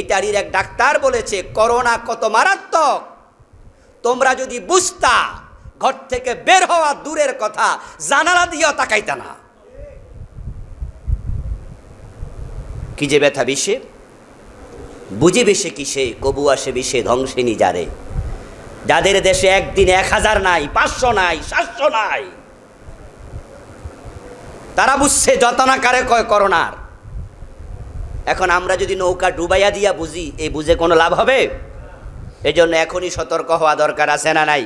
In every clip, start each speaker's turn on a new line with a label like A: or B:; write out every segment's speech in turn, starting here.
A: ইটালির এক ডাক্তার বলেছে করোনা কত মারাত্মক তোমরা যদি বুঝতা ঘর থেকে বের হওয়া দূরের কথা জানালা দিয়ে তাকাইতা না কি যে ব্যথা বিষে বুঝি সে কিসে কবু আসে বিষে ধ্বংসে যারে যাদের দেশে একদিন এক হাজার নাই পাঁচশো নাই সাতশো নাই তারা বুঝছে যতনাকারে কয় করোনার এখন আমরা যদি নৌকা ডুবাইয়া দিয়া বুঝি এই বুঝে কোনো লাভ হবে এজন্য এখনই সতর্ক হওয়া দরকার আছে না নাই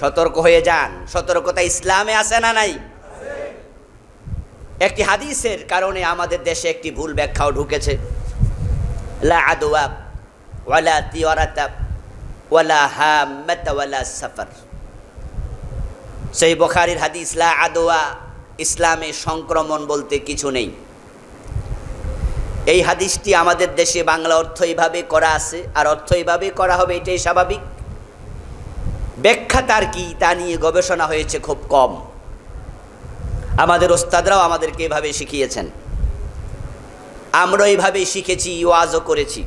A: সতর্ক হয়ে যান সতর্কতা ইসলামে আছে না নাই একটি হাদিসের কারণে আমাদের দেশে একটি ভুল ব্যাখ্যাও ঢুকেছে লা সেই বখারির হাদিস লা আদোয়া ইসলামে সংক্রমণ বলতে কিছু নেই এই হাদিসটি আমাদের দেশে বাংলা অর্থ এইভাবে করা আছে আর অর্থ এইভাবে করা হবে এটাই স্বাভাবিক ব্যাখ্যা তার কি তা নিয়ে গবেষণা হয়েছে খুব কম আমাদের ওস্তাদরাও আমাদেরকে এভাবে শিখিয়েছেন আমরা এইভাবে শিখেছি ইওয়াজও করেছি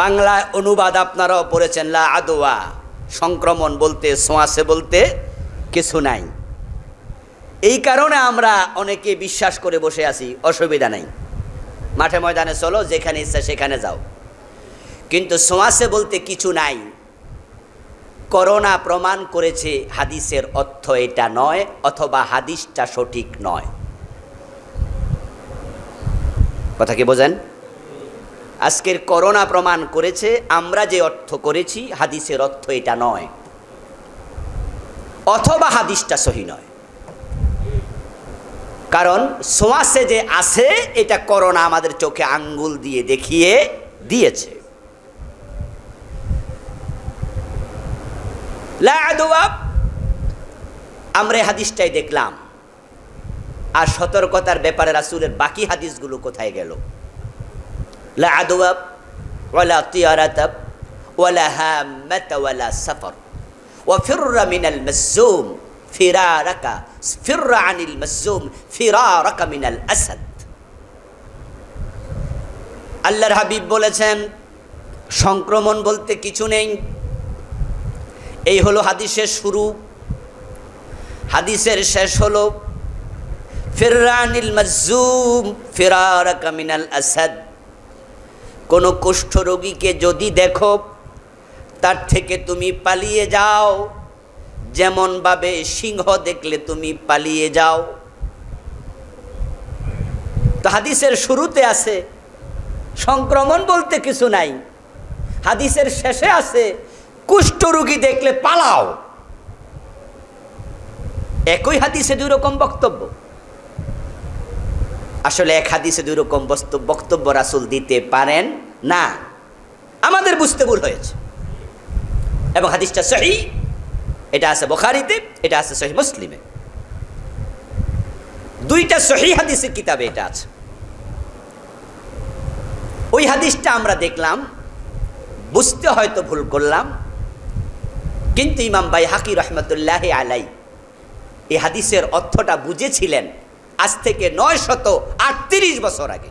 A: বাংলা অনুবাদ আপনারাও পড়েছেন লা আদোয়া সংক্রমণ বলতে সোঁয়াশে বলতে কিছু নাই এই কারণে আমরা অনেকে বিশ্বাস করে বসে আছি অসুবিধা নাই মাঠে ময়দানে চলো যেখানে ইচ্ছা সেখানে যাও কিন্তু সোয়াসে বলতে কিছু নাই করোনা প্রমাণ করেছে হাদিসের অর্থ এটা নয় অথবা হাদিসটা সঠিক নয় কথা কি বোঝেন আজকের করোনা প্রমাণ করেছে আমরা যে অর্থ করেছি হাদিসের অর্থ এটা নয় অথবা হাদিসটা সহি নয় কারণ সোয়াসে যে আছে এটা করোনা আমাদের চোখে আঙ্গুল দিয়ে দেখিয়ে দিয়েছে আমরা হাদিসটাই দেখলাম আর সতর্কতার ব্যাপারে রাসুলের বাকি হাদিসগুলো কোথায় গেল লা ওয়ালা ওয়ালা হামাতা ওয়ালা মিনাল ফিরারাকা ফিররা আনিল মজুম ফিরারাকা মিনাল আসাদ আল্লাহর হাবিব বলেছেন সংক্রমণ বলতে কিছু নেই এই হলো হাদিসের শুরু হাদিসের শেষ হলো ফিরানিল মজুম ফিরার কামিনাল আসাদ কোনো রোগীকে যদি দেখো তার থেকে তুমি পালিয়ে যাও যেমনভাবে সিংহ দেখলে তুমি পালিয়ে যাও তো হাদিসের শুরুতে আছে সংক্রমণ বলতে কিছু নাই হাদিসের শেষে আছে কুষ্ঠরোগী দেখলে পালাও একই হাদিসে দুই রকম বক্তব্য আসলে এক হাদিসে দুই রকম বক্তব্য রাসুল দিতে পারেন না আমাদের বুঝতে ভুল হয়েছে এবং হাদিসটা সেই এটা আছে বোখারিতে এটা আছে শহীদ মুসলিমে দুইটা শহীদ হাদিসের কিতাবে এটা আছে ওই হাদিসটা আমরা দেখলাম বুঝতে হয়তো ভুল করলাম কিন্তু ইমাম বাই হাকি রহমতুল্লাহ আলাই এই হাদিসের অর্থটা বুঝেছিলেন আজ থেকে নয় শত আটত্রিশ বছর আগে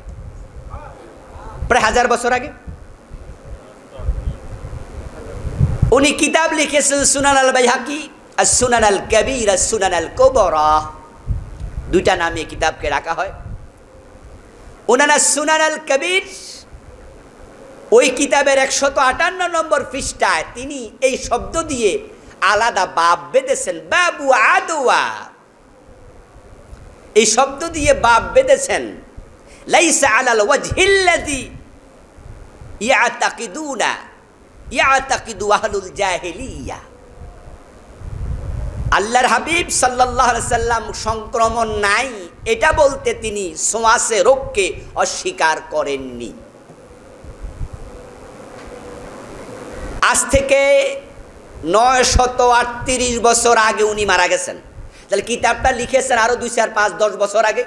A: প্রায় হাজার বছর আগে উনি কিতাব লিখেছেন সুনান আল বাইহাকি আর সুনান আল কবির আর সুনান আল কোবরা দুইটা নামে কিতাবকে রাখা হয় ওনারা সুনান আল কবির ওই কিতাবের একশত আটান্ন নম্বর পৃষ্ঠায় তিনি এই শব্দ দিয়ে আলাদা বাপ বেঁধেছেন বাবু আদোয়া এই শব্দ দিয়ে বাপ বেঁধেছেন লাইসা আলাল হিল্লাদি ইয়া না আল্লাহর হাবিব সাল্লাম সংক্রমণ নাই এটা বলতে তিনি সোয়াসে রোগকে অস্বীকার করেননি আজ থেকে নয় আটত্রিশ বছর আগে উনি মারা গেছেন তাহলে কিতাবটা লিখেছেন আরো দুই চার পাঁচ দশ বছর আগে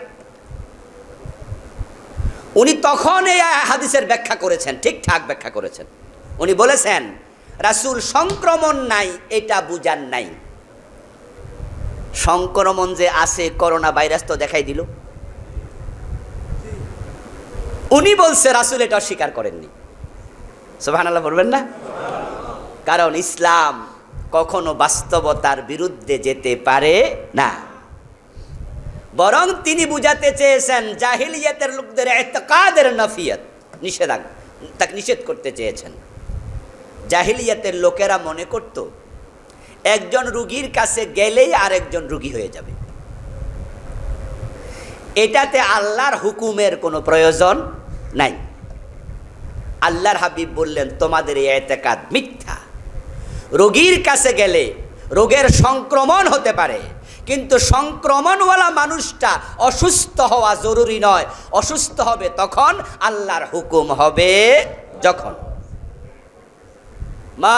A: উনি তখন এই হাদিসের ব্যাখ্যা করেছেন ঠিকঠাক ব্যাখ্যা করেছেন উনি বলেছেন রাসুল সংক্রমণ নাই এটা বুঝান নাই সংক্রমণ যে আছে করোনা ভাইরাস তো দেখাই দিল উনি বলছে রাসুল এটা অস্বীকার করেননি সোহান আল্লাহ বলবেন না কারণ ইসলাম কখনো বাস্তবতার বিরুদ্ধে যেতে পারে না বরং তিনি বুঝাতে চেয়েছেন জাহিলিয়াতের লোকদের কাদের নফিয়ত নিষেধাজ্ঞা তাকে নিষেধ করতে চেয়েছেন জাহিলিয়াতের লোকেরা মনে করত একজন রুগীর কাছে গেলেই আরেকজন রুগী হয়ে যাবে এটাতে আল্লাহর হুকুমের কোনো প্রয়োজন নাই আল্লাহর হাবিব বললেন তোমাদের এই এতেকাত মিথ্যা রোগীর কাছে গেলে রোগের সংক্রমণ হতে পারে কিন্তু সংক্রমণওয়ালা মানুষটা অসুস্থ হওয়া জরুরি নয় অসুস্থ হবে তখন আল্লাহর হুকুম হবে যখন মা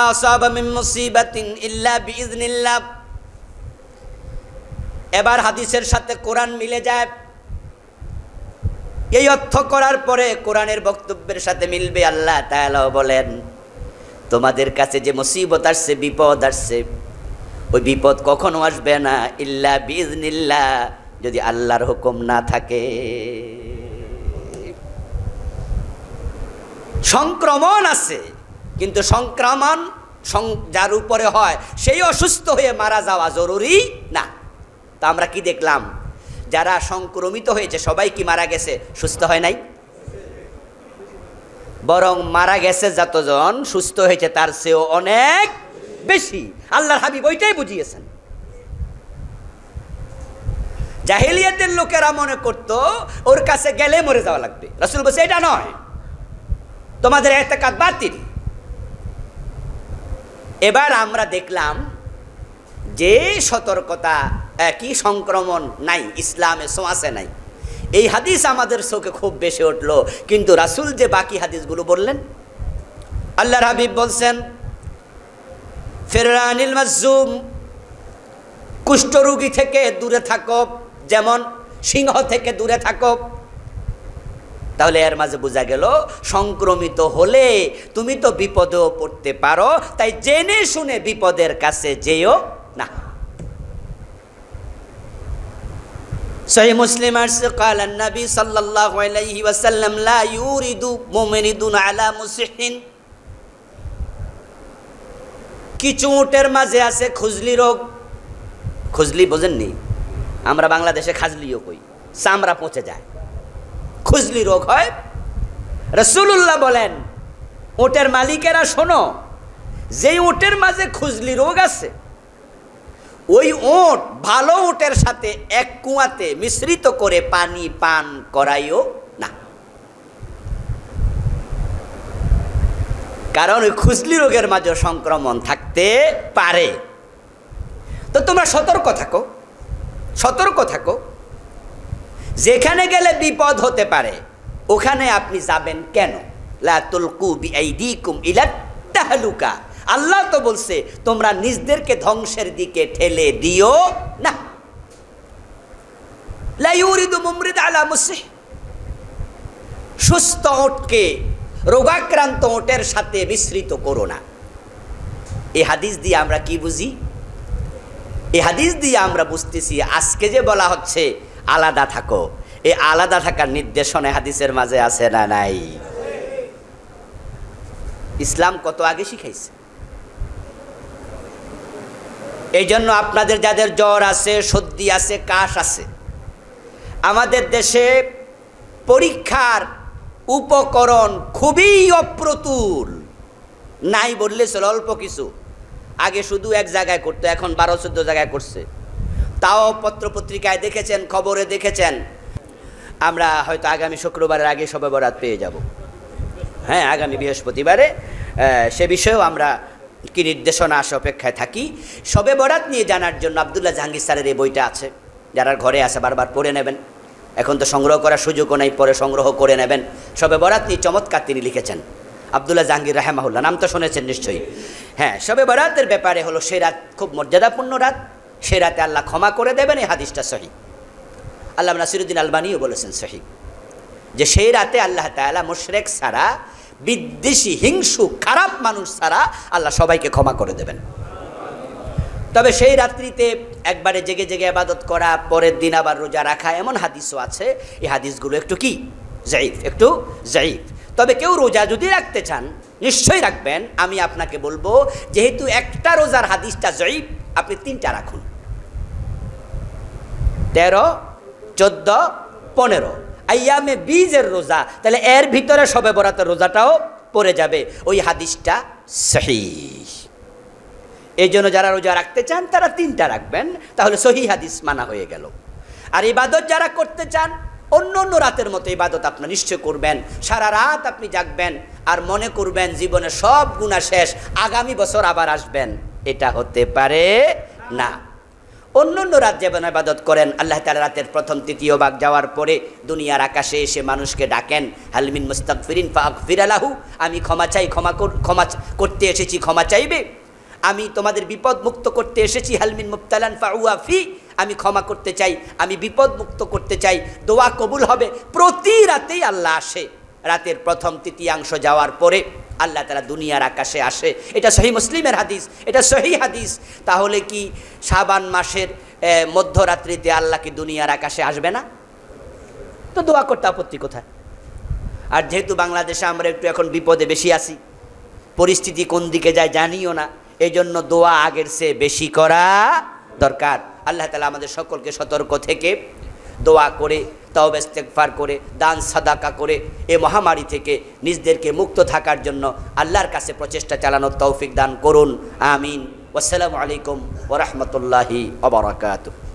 A: এবার হাদিসের সাথে কোরআন মিলে যায় এই অর্থ করার পরে কোরআনের বক্তব্যের সাথে মিলবে আল্লাহ বলেন তোমাদের কাছে যে মুসিবত আসছে বিপদ আসছে ওই বিপদ কখনো আসবে না ইল্লা ইল্লা যদি আল্লাহর হুকুম না থাকে সংক্রমণ আছে কিন্তু সংক্রমণ যার উপরে হয় সেই অসুস্থ হয়ে মারা যাওয়া জরুরি না তা আমরা কি দেখলাম যারা সংক্রমিত হয়েছে সবাই কি মারা গেছে সুস্থ হয় নাই বরং মারা গেছে যতজন সুস্থ হয়েছে তার চেয়েও অনেক বেশি আল্লাহর হাবিব ওইটাই বুঝিয়েছেন জাহেলিয়াতের লোকেরা মনে করত ওর কাছে গেলে মরে যাওয়া লাগবে রসুল বসে এটা নয় তোমাদের একটা কাজ বাতিল এবার আমরা দেখলাম যে সতর্কতা কি সংক্রমণ নাই ইসলামে সোঁয়াশে নাই এই হাদিস আমাদের চোখে খুব বেশি উঠল কিন্তু রাসুল যে বাকি হাদিসগুলো বললেন আল্লাহ হাবিব বলছেন ফেরানিল মাজুম কুষ্ঠরোগী থেকে দূরে থাকব যেমন সিংহ থেকে দূরে থাকব তাহলে এর মাঝে বোঝা গেল সংক্রমিত হলে তুমি তো বিপদেও পড়তে পারো তাই জেনে শুনে বিপদের কাছে যেও না সহি মুসলিম আসছে قال النبي صلى الله عليه وسلم لا يريد مؤمن على কিছু উটের মাঝে আছে খুজলি রোগ খুজলি বোঝেননি আমরা বাংলাদেশে খাজলিও কই চামড়া পচে যায় খুজলি রোগ হয় রসুল্লাহ বলেন ওটের মালিকেরা শোনো যেই ওটের মাঝে খুজলি রোগ আছে ওই ওট ভালো ওটের সাথে এক কুয়াতে মিশ্রিত করে পানি পান করাইও না কারণ ওই খুজলি রোগের মাঝে সংক্রমণ থাকতে পারে তো তোমরা সতর্ক থাকো সতর্ক থাকো যেখানে গেলে বিপদ হতে পারে ওখানে আপনি যাবেন কেন তাহলুকা আল্লাহ তো বলছে তোমরা নিজদেরকে ধ্বংসের দিকে ঠেলে দিও না সুস্থ ওটকে রোগাক্রান্ত ওটের সাথে মিশ্রিত করো না এ হাদিস দিয়ে আমরা কি বুঝি এ হাদিস দিয়ে আমরা বুঝতেছি আজকে যে বলা হচ্ছে আলাদা থাকো এই আলাদা থাকার নির্দেশনে হাদিসের মাঝে আছে না নাই ইসলাম কত আগে শিখাইছে এই জন্য আপনাদের যাদের জ্বর আছে সর্দি আছে কাশ আছে আমাদের দেশে পরীক্ষার উপকরণ খুবই অপ্রতুল নাই বললে চলো অল্প কিছু আগে শুধু এক জায়গায় করতো এখন বারো চোদ্দ জায়গায় করছে তাও পত্র পত্রিকায় দেখেছেন খবরে দেখেছেন আমরা হয়তো আগামী শুক্রবারের আগে সবে বরাত পেয়ে যাব হ্যাঁ আগামী বৃহস্পতিবারে সে বিষয়েও আমরা কি নির্দেশনা আসে অপেক্ষায় থাকি সবে বরাত নিয়ে জানার জন্য আবদুল্লাহ জাহাঙ্গীর স্যারের এই বইটা আছে যারা ঘরে আসে বারবার পড়ে নেবেন এখন তো সংগ্রহ করার সুযোগও নেই পরে সংগ্রহ করে নেবেন সবে বরাত নিয়ে চমৎকার তিনি লিখেছেন আবদুল্লাহ জাহাঙ্গীর রাহেমাহুল্লাহ নাম তো শুনেছেন নিশ্চয়ই হ্যাঁ সবে বরাতের ব্যাপারে হলো সেই রাত খুব মর্যাদাপূর্ণ রাত সে রাতে আল্লাহ ক্ষমা করে দেবেন এই হাদিসটা সহি আল্লাহ নাসিরুদ্দিন আলবানিও বলেছেন সহি যে সেই রাতে আল্লাহ তালা মুশরেক ছাড়া বিদ্বেষী হিংসু খারাপ মানুষ ছাড়া আল্লাহ সবাইকে ক্ষমা করে দেবেন তবে সেই রাত্রিতে একবারে জেগে জেগে আবাদত করা পরের দিন আবার রোজা রাখা এমন হাদিসও আছে এই হাদিসগুলো একটু কি জাইফ একটু জাইফ তবে কেউ রোজা যদি রাখতে চান নিশ্চয়ই রাখবেন আমি আপনাকে বলবো যেহেতু একটা রোজার হাদিসটা জয়ীফ আপনি তিনটা রাখুন তেরো চোদ্দ পনেরো আইয়ামে বীজের রোজা তাহলে এর ভিতরে সবে বরাতের রোজাটাও পড়ে যাবে ওই হাদিসটা সহি এই জন্য যারা রোজা রাখতে চান তারা তিনটা রাখবেন তাহলে সহি হাদিস মানা হয়ে গেল আর ইবাদত যারা করতে চান অন্য অন্য রাতের মতো ইবাদত আপনি নিশ্চয় করবেন সারা রাত আপনি জাগবেন আর মনে করবেন জীবনে সব গুণা শেষ আগামী বছর আবার আসবেন এটা হতে পারে না অন্য অন্য রাত যেমন আবাদত করেন আল্লাহ তালা রাতের প্রথম তৃতীয় ভাগ যাওয়ার পরে দুনিয়ার আকাশে এসে মানুষকে ডাকেন হালমিন ফিরিন ফাক ফিরালাহু আমি ক্ষমা চাই ক্ষমা ক্ষমা করতে এসেছি ক্ষমা চাইবে আমি তোমাদের বিপদ মুক্ত করতে এসেছি হালমিন মুফতালান ফাউয়া ফি আমি ক্ষমা করতে চাই আমি বিপদ মুক্ত করতে চাই দোয়া কবুল হবে প্রতি রাতেই আল্লাহ আসে রাতের প্রথম তৃতীয়াংশ যাওয়ার পরে আল্লাহ তারা দুনিয়ার আকাশে আসে এটা সহি মুসলিমের হাদিস এটা সহি হাদিস তাহলে কি সাবান মাসের মধ্যরাত্রিতে আল্লাহ কি দুনিয়ার আকাশে আসবে না তো দোয়া করতে আপত্তি কোথায় আর যেহেতু বাংলাদেশে আমরা একটু এখন বিপদে বেশি আসি পরিস্থিতি কোন দিকে যায় জানিও না এই জন্য দোয়া আগের চেয়ে বেশি করা দরকার আল্লাহ তালা আমাদের সকলকে সতর্ক থেকে দোয়া করে তবে ইস্তেকফার করে দান সাদাকা করে এ মহামারী থেকে নিজদেরকে মুক্ত থাকার জন্য আল্লাহর কাছে প্রচেষ্টা চালানোর তৌফিক দান করুন আমিন আসসালামু আলাইকুম ওরহমতুল্লাহি অবরাকাতু